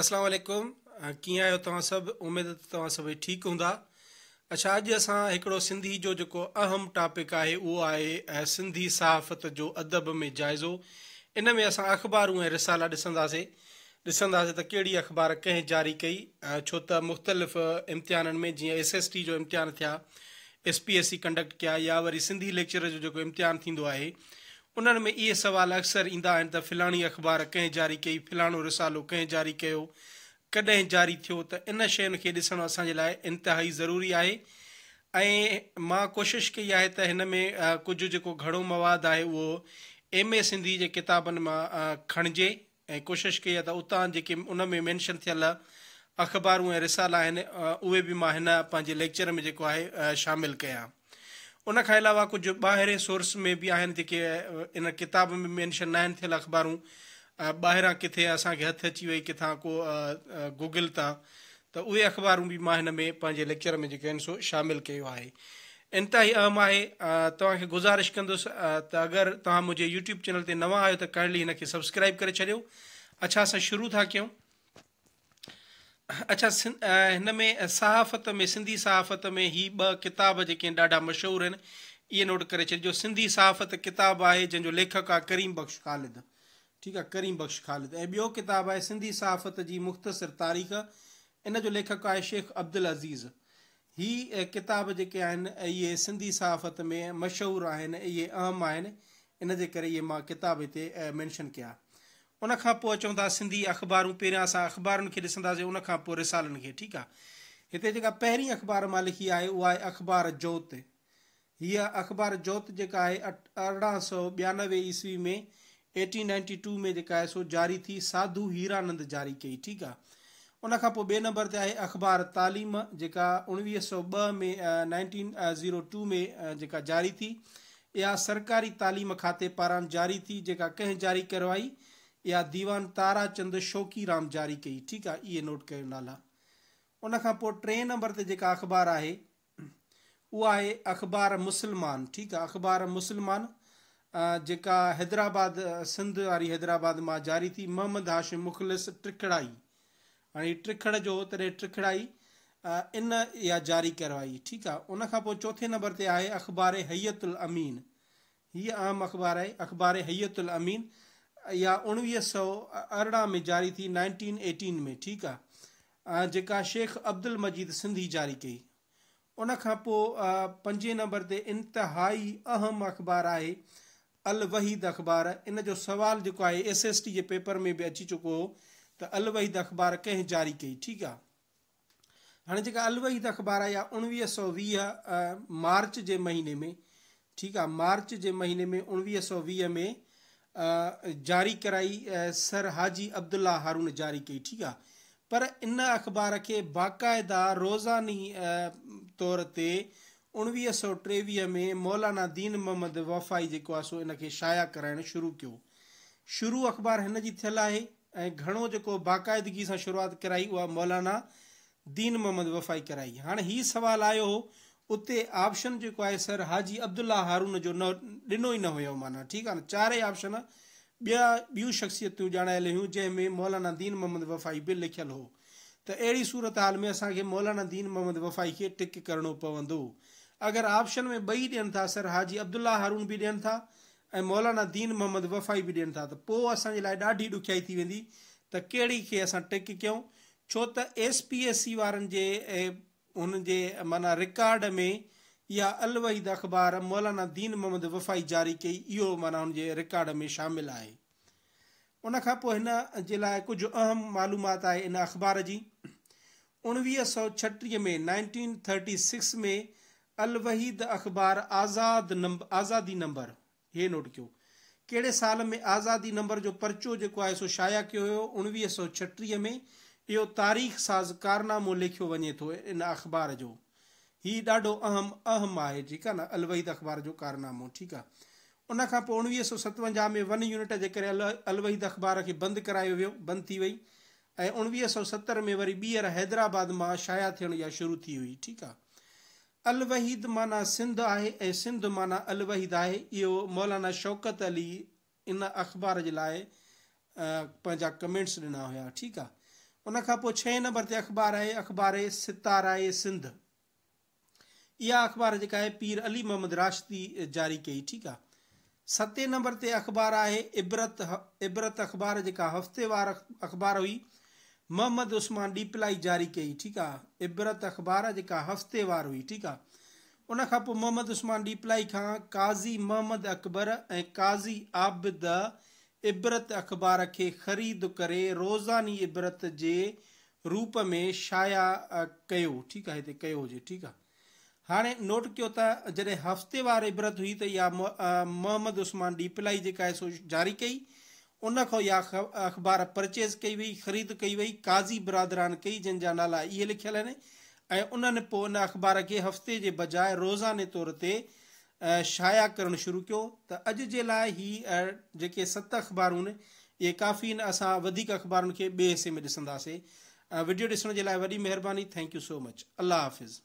असलम कीअं आहियो तव्हां सभु उमेद तव्हां सभई ठीक हूंदा अच्छा अॼु असां हिकिड़ो सिंधी जो जेको अहम टॉपिक आहे उहो आहे सिंधी सहाफ़त जो अदब में जाइज़ो इन में असां अख़बारूं ऐं रिसाला ॾिसंदासीं ॾिसंदासीं त कहिड़ी अख़बार कंहिं जारी कई छो त मुख़्तलिफ़ इम्तिहाननि में जीअं एस एस टी जो इम्तिहान थिया S P S C conduct कया या वरी सिंधी लेक्चर जो जेको इम्तिहान थींदो आहे उन्हनि में इहे सवाल अक्सर ईंदा आहिनि त फिलाणी अख़बार कंहिं जारी कई फिलाणो रिसालो कंहिं जारी कयो कॾहिं जारी थियो त इन शयुनि खे ॾिसणु असांजे लाइ इंतिहाई ज़रूरी आहे ऐं मां कोशिशि कई आहे त हिन में कुझु जेको घणो मवादु आहे उहो ए सिंधी जे किताबनि मां खणिजे ऐं कोशिशि कई आहे त उतां जेके उन में मैंशन थियल अख़बारूं ऐं रिसाला आहिनि उहे बि मां हिन पंहिंजे लेक्चर में जेको आहे शामिलु कयां उन खां अलावा कुझु ॿाहिरें सोर्स में भी आहिनि जेके इन किताब में मैंशन ना आहिनि थियल अख़बारूं ॿाहिरां किथे असांखे हथु अची वही किथा को गूगल तां त उहे अख़बारूं बि मां हिन में पंहिंजे लेक्चर में जो आहिनि सो शामिलु कयो आहे इंतिहाई अहम है तव्हांखे गुज़ारिश कंदुसि त अगरि तव्हां यूट्यूब चैनल ते नवां आहियो त काइंडली सब्सक्राइब कर छॾियो अच्छा अस शुरू था क्यों अच्छा हिन में सहाफ़त में सिंधी सहाफ़त में ही ॿ किताब जेके आहिनि ॾाढा मशहूरु आहिनि इहे नोट करे छॾिजो सिंधी सहाफ़त किताबु आहे जंहिंजो लेखक आहे करीम बख़्श ख़ालिद ठीकु आहे करीम बख़्श ख़ालिद ऐं ॿियो किताबु आहे सिंधी सहाफ़त जी मुख़्तसिर तारीख़ इन जो लेखक आहे शेख अब्दुल अज़ीज़ ही किताब जेके आहिनि इहे सिंधी सहाफ़त में मशहूरु आहिनि इहे अहम आहिनि इन जे करे इहे मां किताबु हिते मैंशन कया उन खां पोइ अचूं था सिंधी अख़बारूं पहिरियां असां अख़बारनि खे ॾिसंदासीं उन खां पोइ रिसालनि खे ठीकु आहे हिते जेका पहिरीं अख़बार मां लिखी आहे उहा आहे अख़बार जोति हीअ अख़बार जोति जेका आहे अरिड़हं सौ ॿियानवे ईस्वी में एटीन नाइनटी टू में जेका आहे सो जारी थी साधू हीरानंद जारी कई ठीकु आहे उन खां पोइ ॿिए नंबर ते आहे अख़बार तालीम जेका उणिवीह सौ ॿ में नाइनटीन ज़ीरो टू में जेका जारी थी इहा सरकारी तालीम खाते पारां जारी थी जेका कंहिं जारी करवाई इहा दीवान तारा चंद ताराचंद राम जारी कई ठीक आहे इहे नोट कयो नाला उन पोइ टे नंबर ते जेका अख़बार आहे उहा आहे अख़बार मुसलमान ठीकु आहे अख़बार मुसलमान जेका हैदराबाद सिंध वारी हैदराबाद मां जारी थी मोहम्मद हाशिम मुखलिस ट्रिखड़ाई हाणे ट्रिखड़ जो तॾहिं ट्रिखड़ाई इन इहा जारी करवाई ठीकु आहे उनखां पोइ चोथे नंबर ते आहे अख़बार हैयतुल अमीन हीअ आम अख़बार आहे अख़बार हैयतुल अमीन या उणिवीह सौ अरिड़हं में जारी थी नाइनटीन एटीन में ठीकु आहे जेका शेख अब्दुल मजीद सिंधी जारी कई उन खां पोइ पंजे नंबर ते इंतिहाई अहम अख़बार आहे अल वहीद अख़बार इन जो सुवाल जेको आहे एस एस टी जे पेपर में बि अची चुको हो त अल वहीद अख़बार कंहिं जारी कई ठीकु आहे हाणे जेका अल वहीद अख़बार आहे या उणिवीह सौ वीह मार्च जे महीने में ठीकु आहे मार्च जे महीने में उणिवीह सौ वीह में जारी कराई सर हाजी अब्दुल्ला हारून जारी कई ठीक है पर इन अख़बार के बाक़ायदा रोज़ानी तौर ते उणिवीह सौ टेवी में मौलाना दीन मोहम्मद वफ़ाई जो सो इन शाया कराइणु शुरू कयो शुरू अख़बार हिन जी थियल आहे ऐं घणो जेको बाक़ाइदगी कराई उहा मौलाना दीन मोहम्मद वफ़ाई कराई हाँ हीउ सवाल आयो हुओ उते ऑप्शन जेको आहे सर हाजी अब्दुल्ला हारून जो न ॾिनो ई न हुयो माना ठीकु आहे न चारई ऑप्शन ॿिया ॿियूं शख़्सियतूं ॼाणायल हुयूं जंहिंमें मौलाना दीन मोहम्मद वफ़ाई बि लिखियलु हो त अहिड़ी सूरत हाल में असांखे मौलाना दीन मोहम्मद वफ़ाई खे टिक करणो पवंदो अगरि ऑप्शन में ॿई ॾियनि था सर हाजी अब्दुल्ला हारून बि ॾियनि था ऐं मौलाना दीन मोहम्मद वफ़ाई बि ॾियनि था त पोइ असांजे लाइ ॾाढी ॾुखियाई थी वेंदी त कहिड़ी खे असां टिक कयूं छो त एस पी एस सी वारनि जे ऐं जे माना रिकार्ड में इहा अलवहद अख़बार मौलाना दीन मोहम्मद वफ़ाई जारी कई इहो माना हुनजे रिकार्ड में शामिलु आहे उनखां पोइ हिन जे लाइ कुझु अहम मालूमात आहे इन अख़बार जी उणिवीह सौ छटीह में नाइनटीन थर्टी सिक्स में अलवहीद अख़बार आज़ाद नंबर नंबर आज़ादी हे नोट कयो कहिड़े साल में आज़ादी नंबर जो परचो जेको आहे सो शाया कयो हुयो उणिवीह सौ छटीह में इहो तारीख़ साज़ कारनामो लिखियो वञे थो इन अख़बार जो हीउ ॾाढो अहम अहम आहे ठीकु आहे न अलवहद अख़बार जो कारनामो ठीकु आहे उनखां पोइ उणिवीह सौ सतवंजाह में वन यूनिट जे करे अल अल अल अलवहीद अख़बार खे बंदि करायो वियो बंदि थी वई ऐं उणिवीह सौ सतरि में वरी ॿीहर हैदराबाद मां शाया थियण इहा शुरू थी हुई ठीकु आहे अलवहीद माना सिंध आहे ऐं सिंध माना अलवहीद आहे इहो मौलाना शौकत अली इन अख़बार जे लाइ पंहिंजा कमेंट्स ॾिना हुया ठीकु आहे उन पोइ नंबर से अख़बार है अख़बार आहे सितारा सिंध इहा अख़बार जेका आहे पीर अली मोहम्मद राशदी जारी कई ठीकु आहे सतें नंबर से अख़बार है इबरत इबरत अख़बार जो हफ़्तेवार अख़बार हुई मोहम्मद उस्मान डीपलाई जारी कई ठीकु आहे इबरत अख़बार जेका हफ़्तेवार हुई ठीकु आहे उनखां मोहम्मद उस्मान डीपलाई खां काज़ी मोहम्मद अकबर ए काज़ी आबिद इबरत अख़बार खे ख़रीद करे रोज़ानी इबरत जे रूप में शाया कयो ठीकु आहे हिते कयो हुजे ठीकु आहे हाणे नोट कयो त जॾहिं हफ़्तेवारु इब्रत हुई त इहा मोहम्मद उस्मान पलाई जेका आहे सो जारी कई उनखां इहा अख़बार परचेज़ कई वई ख़रीद कई वई काज़ी बरादरान कई जंहिंजा नाला इहे लिखियल आहिनि ऐं उन्हनि पोइ इन अख़बार खे हफ़्ते जे बजाए रोज़ाने तौर ते शाया करणु शुरू कयो त अॼु जे लाइ हीअ जेके सत अख़बारूं आहिनि काफ़ी आहिनि असां वधीक अख़बारुनि खे ॿिए में ॾिसंदासीं वीडियो ॾिसण जे लाइ वॾी महिरबानी थैंक यू सो मच अल्लाह हाफ़िज़